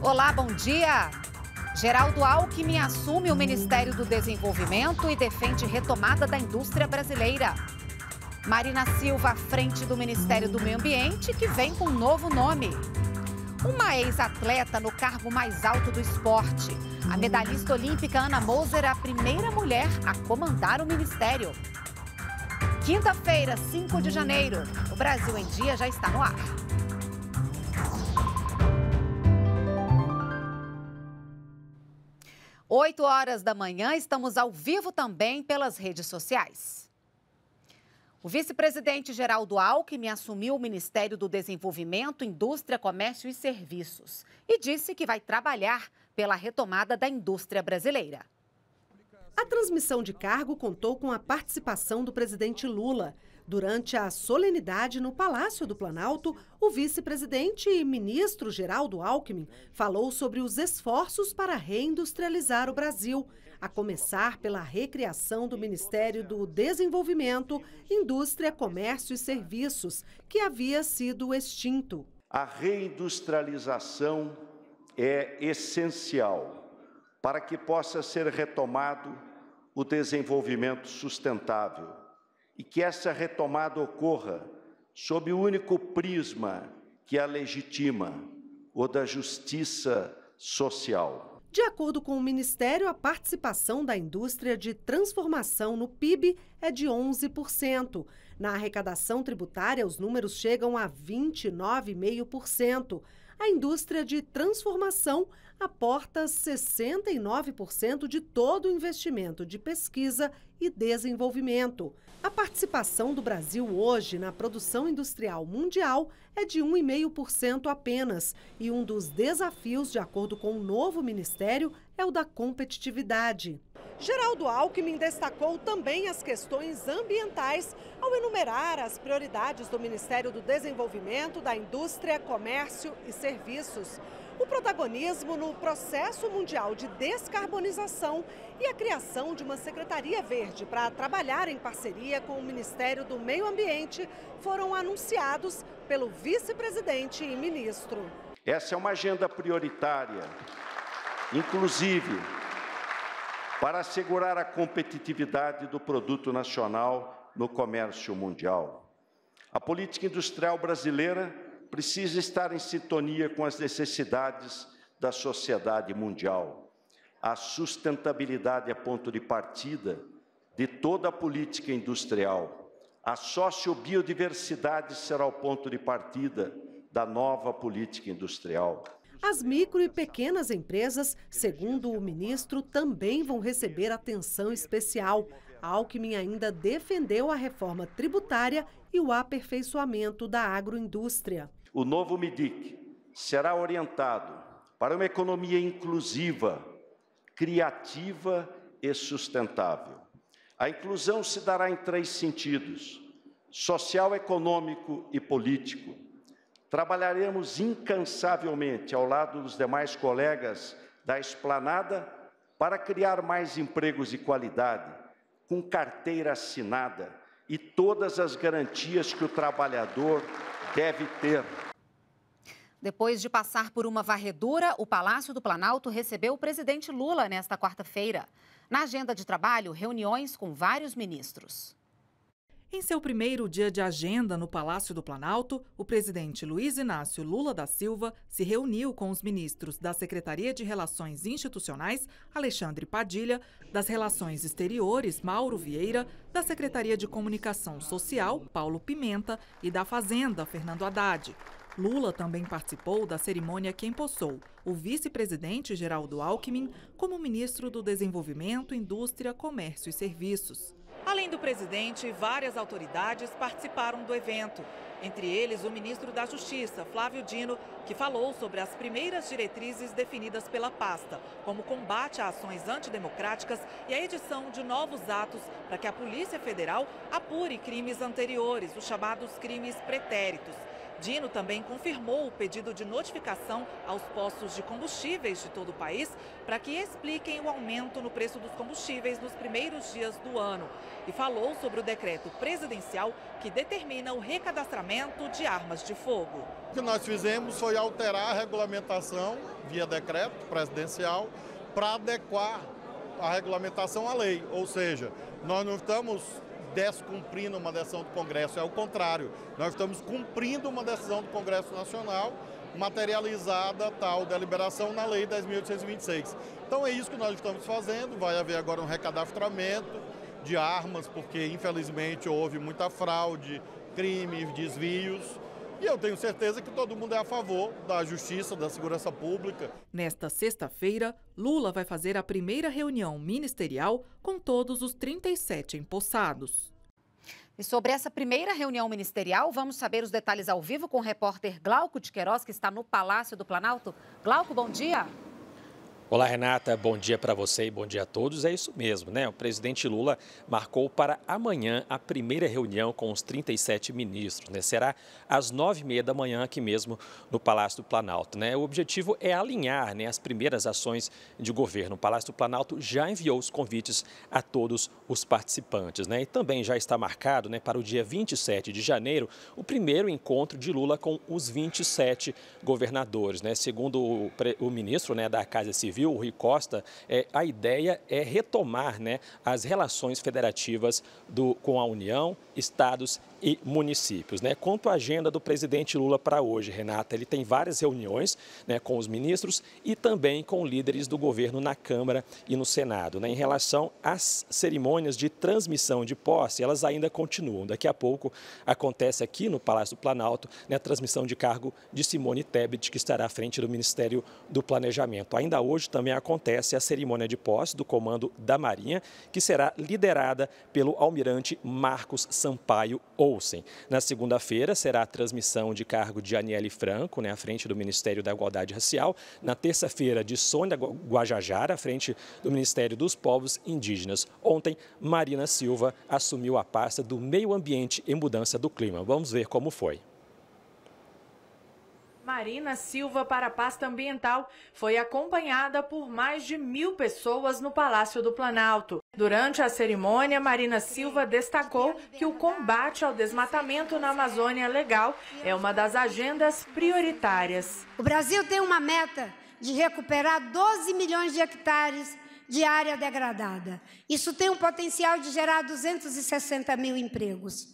Olá, bom dia. Geraldo Alckmin assume o Ministério do Desenvolvimento e defende retomada da indústria brasileira. Marina Silva à frente do Ministério do Meio Ambiente, que vem com um novo nome. Uma ex-atleta no cargo mais alto do esporte. A medalhista olímpica Ana Moser é a primeira mulher a comandar o ministério. Quinta-feira, 5 de janeiro. O Brasil em Dia já está no ar. 8 horas da manhã, estamos ao vivo também pelas redes sociais. O vice-presidente Geraldo Alckmin assumiu o Ministério do Desenvolvimento, Indústria, Comércio e Serviços e disse que vai trabalhar pela retomada da indústria brasileira. A transmissão de cargo contou com a participação do presidente Lula. Durante a solenidade no Palácio do Planalto, o vice-presidente e ministro Geraldo Alckmin falou sobre os esforços para reindustrializar o Brasil, a começar pela recriação do Ministério do Desenvolvimento, Indústria, Comércio e Serviços, que havia sido extinto. A reindustrialização é essencial para que possa ser retomado o desenvolvimento sustentável e que essa retomada ocorra sob o único prisma que a legitima, o da justiça social. De acordo com o Ministério, a participação da indústria de transformação no PIB é de 11%. Na arrecadação tributária, os números chegam a 29,5%. A indústria de transformação aporta 69% de todo o investimento de pesquisa e desenvolvimento. A participação do Brasil hoje na produção industrial mundial é de 1,5% apenas, e um dos desafios, de acordo com o novo ministério, é o da competitividade. Geraldo Alckmin destacou também as questões ambientais ao enumerar as prioridades do Ministério do Desenvolvimento, da Indústria, Comércio e Serviços o protagonismo no processo mundial de descarbonização e a criação de uma Secretaria Verde para trabalhar em parceria com o Ministério do Meio Ambiente foram anunciados pelo vice-presidente e ministro. Essa é uma agenda prioritária, inclusive para assegurar a competitividade do produto nacional no comércio mundial. A política industrial brasileira precisa estar em sintonia com as necessidades da sociedade mundial. A sustentabilidade é ponto de partida de toda a política industrial. A sociobiodiversidade será o ponto de partida da nova política industrial. As micro e pequenas empresas, segundo o ministro, também vão receber atenção especial. Alckmin ainda defendeu a reforma tributária e o aperfeiçoamento da agroindústria o novo MIDIC será orientado para uma economia inclusiva, criativa e sustentável. A inclusão se dará em três sentidos: social, econômico e político. Trabalharemos incansavelmente ao lado dos demais colegas da esplanada para criar mais empregos de qualidade, com carteira assinada e todas as garantias que o trabalhador deve ter. Depois de passar por uma varredura, o Palácio do Planalto recebeu o presidente Lula nesta quarta-feira. Na agenda de trabalho, reuniões com vários ministros. Em seu primeiro dia de agenda no Palácio do Planalto, o presidente Luiz Inácio Lula da Silva se reuniu com os ministros da Secretaria de Relações Institucionais, Alexandre Padilha, das Relações Exteriores, Mauro Vieira, da Secretaria de Comunicação Social, Paulo Pimenta, e da Fazenda, Fernando Haddad. Lula também participou da cerimônia que empossou o vice-presidente Geraldo Alckmin como ministro do Desenvolvimento, Indústria, Comércio e Serviços. Além do presidente, várias autoridades participaram do evento. Entre eles, o ministro da Justiça, Flávio Dino, que falou sobre as primeiras diretrizes definidas pela pasta, como combate a ações antidemocráticas e a edição de novos atos para que a Polícia Federal apure crimes anteriores, os chamados crimes pretéritos. Dino também confirmou o pedido de notificação aos postos de combustíveis de todo o país para que expliquem o aumento no preço dos combustíveis nos primeiros dias do ano. E falou sobre o decreto presidencial que determina o recadastramento de armas de fogo. O que nós fizemos foi alterar a regulamentação via decreto presidencial para adequar a regulamentação à lei, ou seja, nós não estamos descumprindo uma decisão do Congresso, é o contrário. Nós estamos cumprindo uma decisão do Congresso Nacional, materializada tal deliberação na Lei 10.826. Então é isso que nós estamos fazendo, vai haver agora um recadastramento de armas, porque infelizmente houve muita fraude, crimes desvios. E eu tenho certeza que todo mundo é a favor da justiça, da segurança pública. Nesta sexta-feira, Lula vai fazer a primeira reunião ministerial com todos os 37 empossados. E sobre essa primeira reunião ministerial, vamos saber os detalhes ao vivo com o repórter Glauco de Queiroz, que está no Palácio do Planalto. Glauco, bom dia. Olá, Renata. Bom dia para você e bom dia a todos. É isso mesmo, né? O presidente Lula marcou para amanhã a primeira reunião com os 37 ministros. Né? Será às nove e meia da manhã aqui mesmo no Palácio do Planalto. Né? O objetivo é alinhar né, as primeiras ações de governo. O Palácio do Planalto já enviou os convites a todos os participantes. Né? E também já está marcado né, para o dia 27 de janeiro o primeiro encontro de Lula com os 27 governadores. Né? Segundo o, o ministro né, da Casa Civil, ouviu o Rui Costa, é, a ideia é retomar né, as relações federativas do, com a União, estados e municípios. Né? Quanto à agenda do presidente Lula para hoje, Renata, ele tem várias reuniões né, com os ministros e também com líderes do governo na Câmara e no Senado. Né? Em relação às cerimônias de transmissão de posse, elas ainda continuam. Daqui a pouco acontece aqui no Palácio do Planalto né, a transmissão de cargo de Simone Tebet, que estará à frente do Ministério do Planejamento. Ainda hoje também acontece a cerimônia de posse do Comando da Marinha, que será liderada pelo almirante Marcos Sampaio Olsen. Na segunda-feira será a transmissão de cargo de Aniele Franco, né, à frente do Ministério da Igualdade Racial. Na terça-feira, de Sônia Guajajara, à frente do Ministério dos Povos Indígenas. Ontem, Marina Silva assumiu a pasta do Meio Ambiente e Mudança do Clima. Vamos ver como foi. Marina Silva para a pasta ambiental foi acompanhada por mais de mil pessoas no Palácio do Planalto. Durante a cerimônia, Marina Silva destacou que o combate ao desmatamento na Amazônia Legal é uma das agendas prioritárias. O Brasil tem uma meta de recuperar 12 milhões de hectares de área degradada. Isso tem um potencial de gerar 260 mil empregos.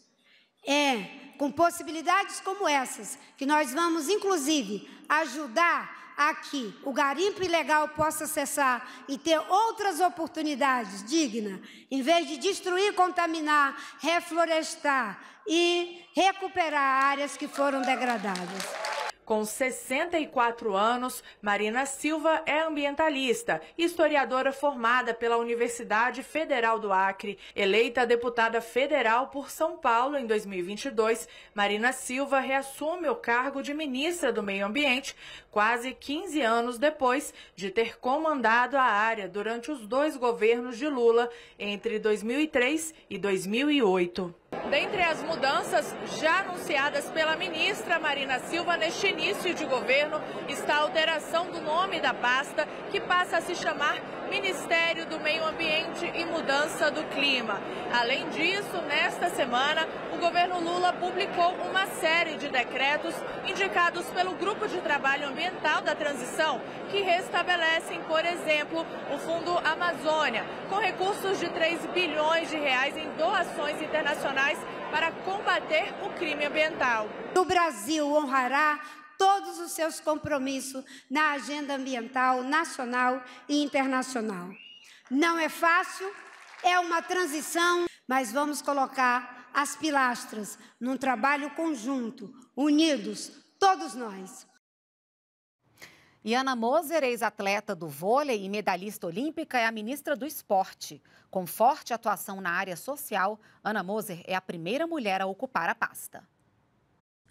É com possibilidades como essas, que nós vamos, inclusive, ajudar a que o garimpo ilegal possa cessar e ter outras oportunidades dignas, em vez de destruir, contaminar, reflorestar e recuperar áreas que foram degradadas. Com 64 anos, Marina Silva é ambientalista, historiadora formada pela Universidade Federal do Acre. Eleita deputada federal por São Paulo em 2022, Marina Silva reassume o cargo de ministra do Meio Ambiente quase 15 anos depois de ter comandado a área durante os dois governos de Lula entre 2003 e 2008. Dentre as mudanças já anunciadas pela ministra Marina Silva neste início de governo está a alteração do nome da pasta, que passa a se chamar Ministério do Meio Ambiente e Mudança do Clima. Além disso, nesta semana, o governo Lula publicou uma série de decretos indicados pelo Grupo de Trabalho Ambiental da Transição, que restabelecem, por exemplo, o Fundo Amazônia, com recursos de 3 bilhões de reais em doações internacionais para combater o crime ambiental. O Brasil honrará todos os seus compromissos na agenda ambiental nacional e internacional. Não é fácil, é uma transição, mas vamos colocar as pilastras num trabalho conjunto, unidos, todos nós. E Ana Moser, ex-atleta do vôlei e medalhista olímpica, é a ministra do esporte. Com forte atuação na área social, Ana Moser é a primeira mulher a ocupar a pasta.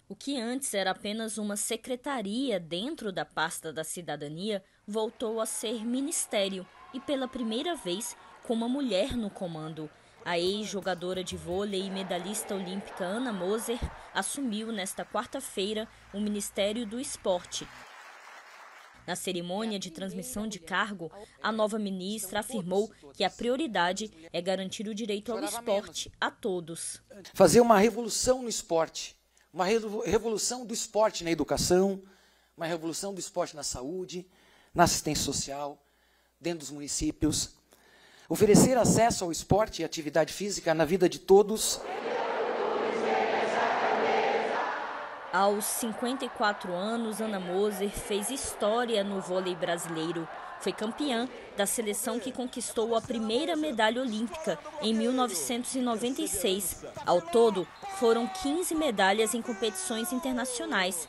O que antes era apenas uma secretaria dentro da pasta da cidadania voltou a ser ministério e, pela primeira vez, com uma mulher no comando. A ex-jogadora de vôlei e medalhista olímpica Ana Moser assumiu nesta quarta-feira o Ministério do Esporte. Na cerimônia de transmissão de cargo, a nova ministra afirmou que a prioridade é garantir o direito ao esporte a todos. Fazer uma revolução no esporte uma revolução do esporte na educação, uma revolução do esporte na saúde, na assistência social, dentro dos municípios. Oferecer acesso ao esporte e atividade física na vida de todos. Aos 54 anos, Ana Moser fez história no vôlei brasileiro. Foi campeã da seleção que conquistou a primeira medalha olímpica em 1996. Ao todo, foram 15 medalhas em competições internacionais.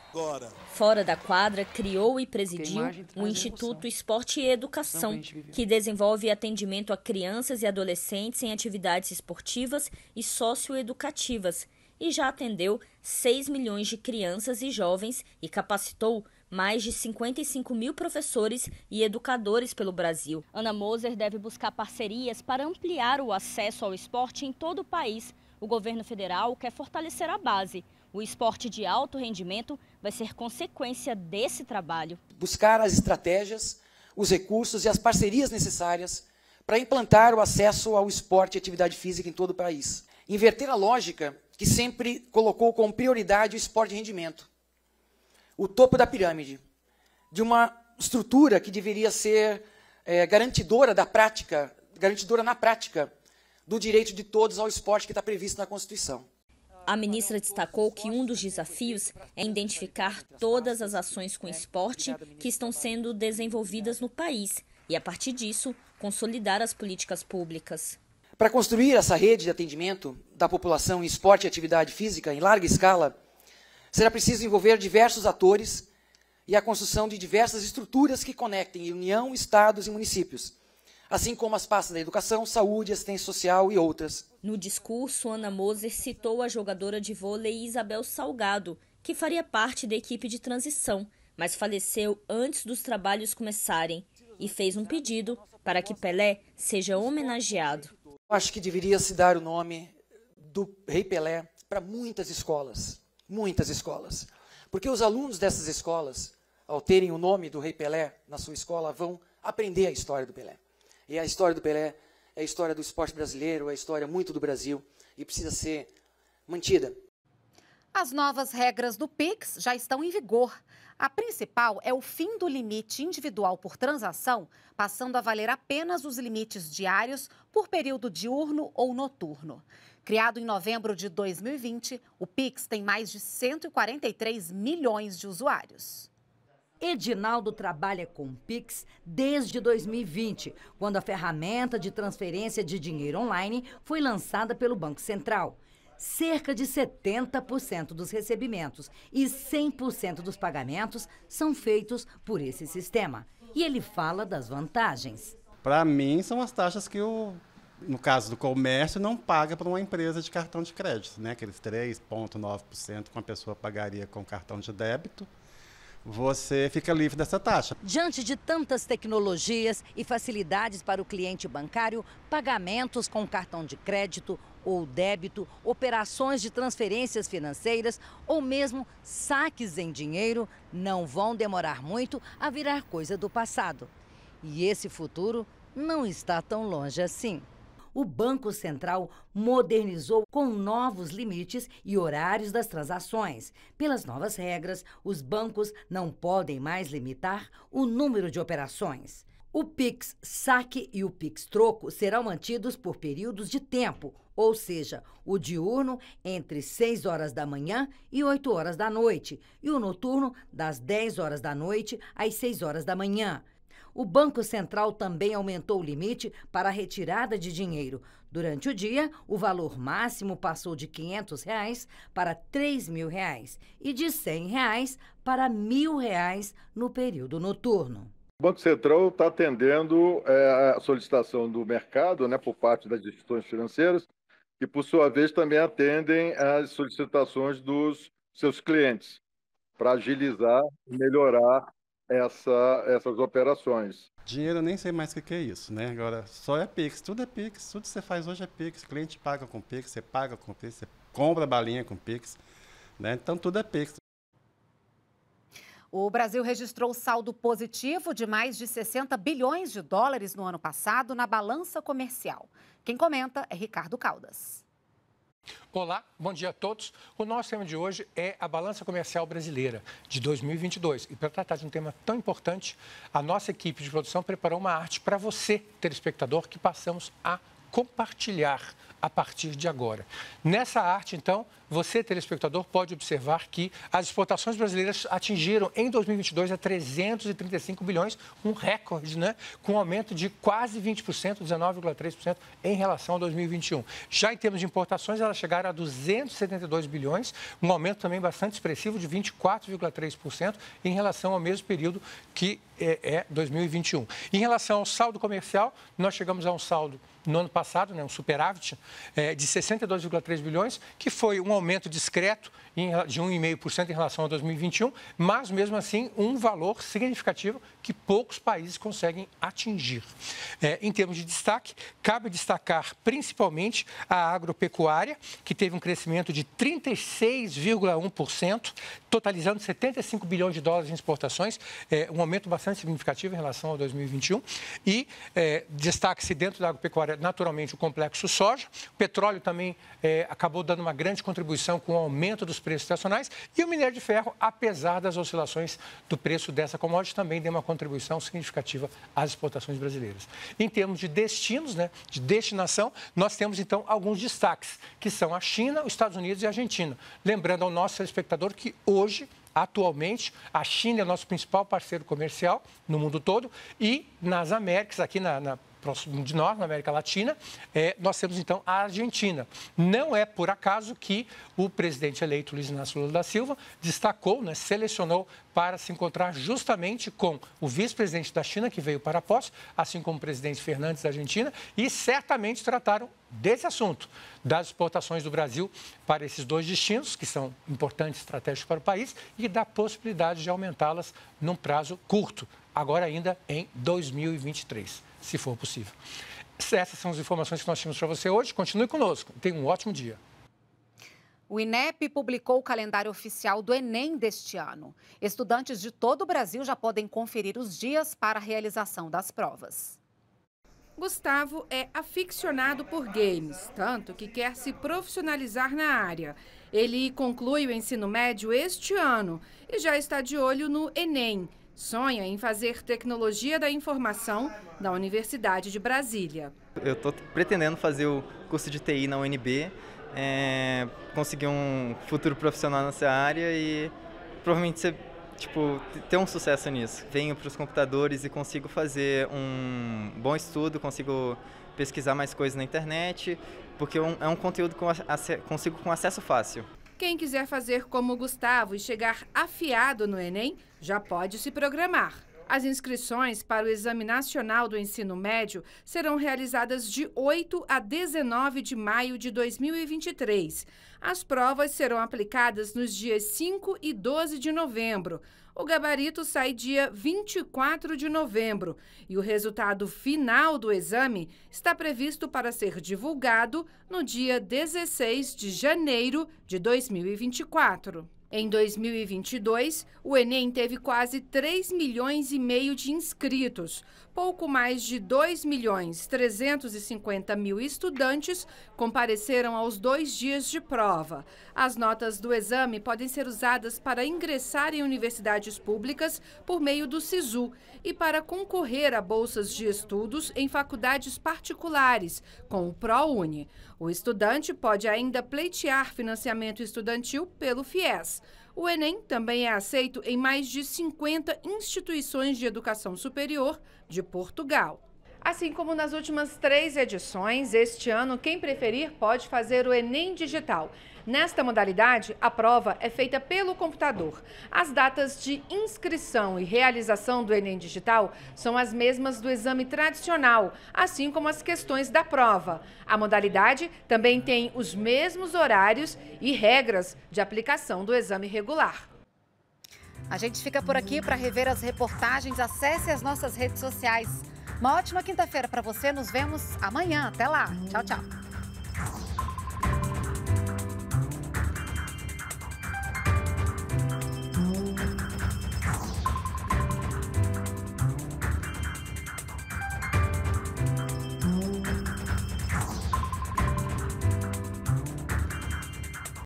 Fora da quadra, criou e presidiu o Instituto Esporte e Educação, que desenvolve atendimento a crianças e adolescentes em atividades esportivas e socioeducativas, e já atendeu 6 milhões de crianças e jovens e capacitou mais de 55 mil professores e educadores pelo Brasil. Ana Moser deve buscar parcerias para ampliar o acesso ao esporte em todo o país. O governo federal quer fortalecer a base. O esporte de alto rendimento vai ser consequência desse trabalho. Buscar as estratégias, os recursos e as parcerias necessárias para implantar o acesso ao esporte e atividade física em todo o país. Inverter a lógica que sempre colocou como prioridade o esporte de rendimento o topo da pirâmide de uma estrutura que deveria ser é, garantidora da prática, garantidora na prática do direito de todos ao esporte que está previsto na Constituição. A ministra destacou que um dos desafios é identificar todas as ações com esporte que estão sendo desenvolvidas no país e, a partir disso, consolidar as políticas públicas. Para construir essa rede de atendimento da população em esporte e atividade física em larga escala, Será preciso envolver diversos atores e a construção de diversas estruturas que conectem União, Estados e municípios, assim como as pastas da educação, saúde, assistência social e outras. No discurso, Ana Moser citou a jogadora de vôlei Isabel Salgado, que faria parte da equipe de transição, mas faleceu antes dos trabalhos começarem e fez um pedido para que Pelé seja homenageado. Acho que deveria se dar o nome do Rei Pelé para muitas escolas muitas escolas. Porque os alunos dessas escolas, ao terem o nome do Rei Pelé na sua escola, vão aprender a história do Pelé. E a história do Pelé é a história do esporte brasileiro, é a história muito do Brasil e precisa ser mantida. As novas regras do Pix já estão em vigor. A principal é o fim do limite individual por transação, passando a valer apenas os limites diários por período diurno ou noturno. Criado em novembro de 2020, o Pix tem mais de 143 milhões de usuários. Edinaldo trabalha com Pix desde 2020, quando a ferramenta de transferência de dinheiro online foi lançada pelo Banco Central. Cerca de 70% dos recebimentos e 100% dos pagamentos são feitos por esse sistema. E ele fala das vantagens. Para mim, são as taxas que o no caso do comércio, não paga para uma empresa de cartão de crédito, né? aqueles 3,9% que uma pessoa pagaria com cartão de débito. Você fica livre dessa taxa. Diante de tantas tecnologias e facilidades para o cliente bancário, pagamentos com cartão de crédito ou débito, operações de transferências financeiras ou mesmo saques em dinheiro não vão demorar muito a virar coisa do passado. E esse futuro não está tão longe assim o Banco Central modernizou com novos limites e horários das transações. Pelas novas regras, os bancos não podem mais limitar o número de operações. O Pix Saque e o Pix Troco serão mantidos por períodos de tempo, ou seja, o diurno entre 6 horas da manhã e 8 horas da noite, e o noturno das 10 horas da noite às 6 horas da manhã. O Banco Central também aumentou o limite para a retirada de dinheiro. Durante o dia, o valor máximo passou de R$ 500 reais para R$ 3 mil reais e de R$ 100 reais para R$ 1.000 reais no período noturno. O Banco Central está atendendo é, a solicitação do mercado, né, por parte das instituições financeiras, que por sua vez também atendem às solicitações dos seus clientes, para agilizar e melhorar essa, essas operações. Dinheiro nem sei mais o que é isso, né? Agora, só é Pix, tudo é Pix, tudo que você faz hoje é Pix. cliente paga com Pix, você paga com Pix, você compra balinha com Pix, né? Então tudo é Pix. O Brasil registrou saldo positivo de mais de 60 bilhões de dólares no ano passado na balança comercial. Quem comenta é Ricardo Caldas. Olá, bom dia a todos. O nosso tema de hoje é a balança comercial brasileira de 2022. E para tratar de um tema tão importante, a nossa equipe de produção preparou uma arte para você, telespectador, que passamos a compartilhar a partir de agora. Nessa arte, então, você, telespectador, pode observar que as exportações brasileiras atingiram em 2022 a 335 bilhões, um recorde, né? Com um aumento de quase 20%, 19,3% em relação a 2021. Já em termos de importações, elas chegaram a 272 bilhões, um aumento também bastante expressivo de 24,3% em relação ao mesmo período que é 2021. É em relação ao saldo comercial, nós chegamos a um saldo no ano passado, né, um superávit é, de 62,3 bilhões, que foi um aumento discreto em, de 1,5% em relação a 2021, mas mesmo assim um valor significativo que poucos países conseguem atingir. É, em termos de destaque, cabe destacar principalmente a agropecuária, que teve um crescimento de 36,1%, totalizando 75 bilhões de dólares em exportações, é, um aumento bastante bastante significativa em relação ao 2021. E é, destaque-se dentro da agropecuária, naturalmente, o complexo soja. O petróleo também é, acabou dando uma grande contribuição com o aumento dos preços estacionais. E o minério de ferro, apesar das oscilações do preço dessa commodity, também deu uma contribuição significativa às exportações brasileiras. Em termos de destinos, né, de destinação, nós temos então alguns destaques, que são a China, os Estados Unidos e a Argentina. Lembrando ao nosso espectador que hoje Atualmente, a China é nosso principal parceiro comercial no mundo todo e nas Américas, aqui na, na próximo de nós, na América Latina, é, nós temos então a Argentina. Não é por acaso que o presidente eleito Luiz Inácio Lula da Silva destacou, né, selecionou para se encontrar justamente com o vice-presidente da China, que veio para a posse, assim como o presidente Fernandes da Argentina, e certamente trataram desse assunto, das exportações do Brasil para esses dois destinos, que são importantes estratégicos para o país, e da possibilidade de aumentá-las num prazo curto, agora ainda em 2023 se for possível. Essas são as informações que nós tínhamos para você hoje. Continue conosco. Tenha um ótimo dia. O INEP publicou o calendário oficial do Enem deste ano. Estudantes de todo o Brasil já podem conferir os dias para a realização das provas. Gustavo é aficionado por games, tanto que quer se profissionalizar na área. Ele conclui o ensino médio este ano e já está de olho no Enem sonha em fazer tecnologia da informação na Universidade de Brasília. Eu estou pretendendo fazer o curso de TI na UNB, é, conseguir um futuro profissional nessa área e provavelmente ser, tipo, ter um sucesso nisso. Venho para os computadores e consigo fazer um bom estudo, consigo pesquisar mais coisas na internet, porque é um é conteúdo que eu consigo com acesso fácil. Quem quiser fazer como Gustavo e chegar afiado no Enem, já pode se programar. As inscrições para o Exame Nacional do Ensino Médio serão realizadas de 8 a 19 de maio de 2023. As provas serão aplicadas nos dias 5 e 12 de novembro. O gabarito sai dia 24 de novembro e o resultado final do exame está previsto para ser divulgado no dia 16 de janeiro de 2024. Em 2022, o Enem teve quase 3 milhões e meio de inscritos pouco mais de 2 milhões 350 mil estudantes compareceram aos dois dias de prova. As notas do exame podem ser usadas para ingressar em universidades públicas por meio do SISU e para concorrer a bolsas de estudos em faculdades particulares, com o ProUni. O estudante pode ainda pleitear financiamento estudantil pelo FIES. O Enem também é aceito em mais de 50 instituições de educação superior de Portugal. Assim como nas últimas três edições, este ano, quem preferir pode fazer o Enem Digital. Nesta modalidade, a prova é feita pelo computador. As datas de inscrição e realização do Enem Digital são as mesmas do exame tradicional, assim como as questões da prova. A modalidade também tem os mesmos horários e regras de aplicação do exame regular. A gente fica por aqui para rever as reportagens. Acesse as nossas redes sociais. Uma ótima quinta-feira para você. Nos vemos amanhã. Até lá. Tchau, tchau.